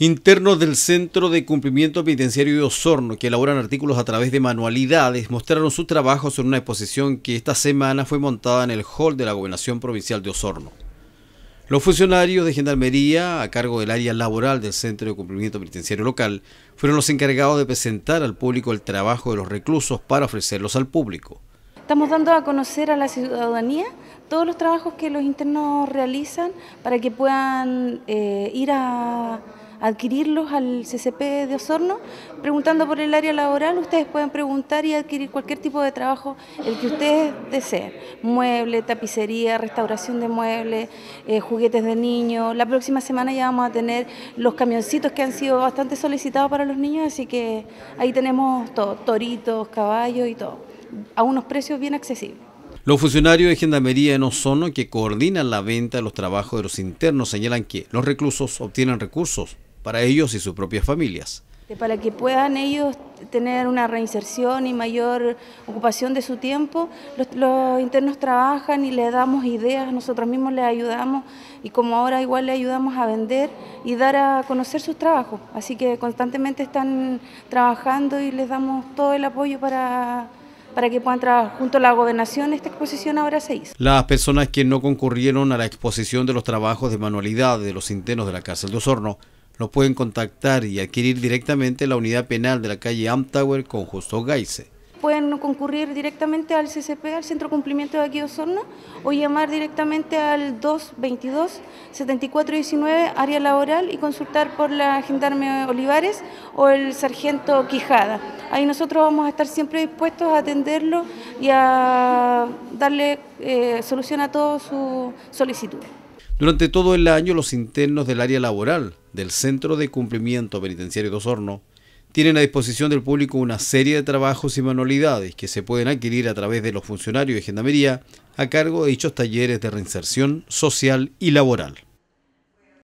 Internos del Centro de Cumplimiento Penitenciario de Osorno, que elaboran artículos a través de manualidades, mostraron sus trabajos en una exposición que esta semana fue montada en el hall de la Gobernación Provincial de Osorno. Los funcionarios de Gendarmería, a cargo del área laboral del Centro de Cumplimiento Penitenciario Local, fueron los encargados de presentar al público el trabajo de los reclusos para ofrecerlos al público. Estamos dando a conocer a la ciudadanía todos los trabajos que los internos realizan para que puedan eh, ir a adquirirlos al CCP de Osorno. Preguntando por el área laboral, ustedes pueden preguntar y adquirir cualquier tipo de trabajo, el que ustedes deseen. Mueble, tapicería, restauración de muebles, eh, juguetes de niños. La próxima semana ya vamos a tener los camioncitos que han sido bastante solicitados para los niños, así que ahí tenemos todo, toritos, caballos y todo, a unos precios bien accesibles. Los funcionarios de Gendarmería en Osorno que coordinan la venta de los trabajos de los internos señalan que los reclusos obtienen recursos para ellos y sus propias familias. Para que puedan ellos tener una reinserción y mayor ocupación de su tiempo, los, internos trabajan y les damos ideas, nosotros mismos les ayudamos y como ahora igual les ayudamos a vender y dar a conocer sus trabajos. Así que constantemente están trabajando y les damos todo el apoyo para, para que puedan trabajar junto a la gobernación. Esta exposición ahora se hizo. Las personas que no concurrieron a la exposición de los trabajos de manualidad de los internos de la cárcel de Osorno nos pueden contactar y adquirir directamente la unidad penal de la calle Amtower con Justo Gaise. Pueden concurrir directamente al CCP, al Centro Cumplimiento de aquí Osorno, o llamar directamente al 222-7419, área laboral, y consultar por la Gendarme Olivares o el Sargento Quijada. Ahí nosotros vamos a estar siempre dispuestos a atenderlo y a darle eh, solución a todas sus solicitudes. Durante todo el año, los internos del área laboral del Centro de Cumplimiento Penitenciario de Osorno tienen a disposición del público una serie de trabajos y manualidades que se pueden adquirir a través de los funcionarios de gendarmería a cargo de dichos talleres de reinserción social y laboral.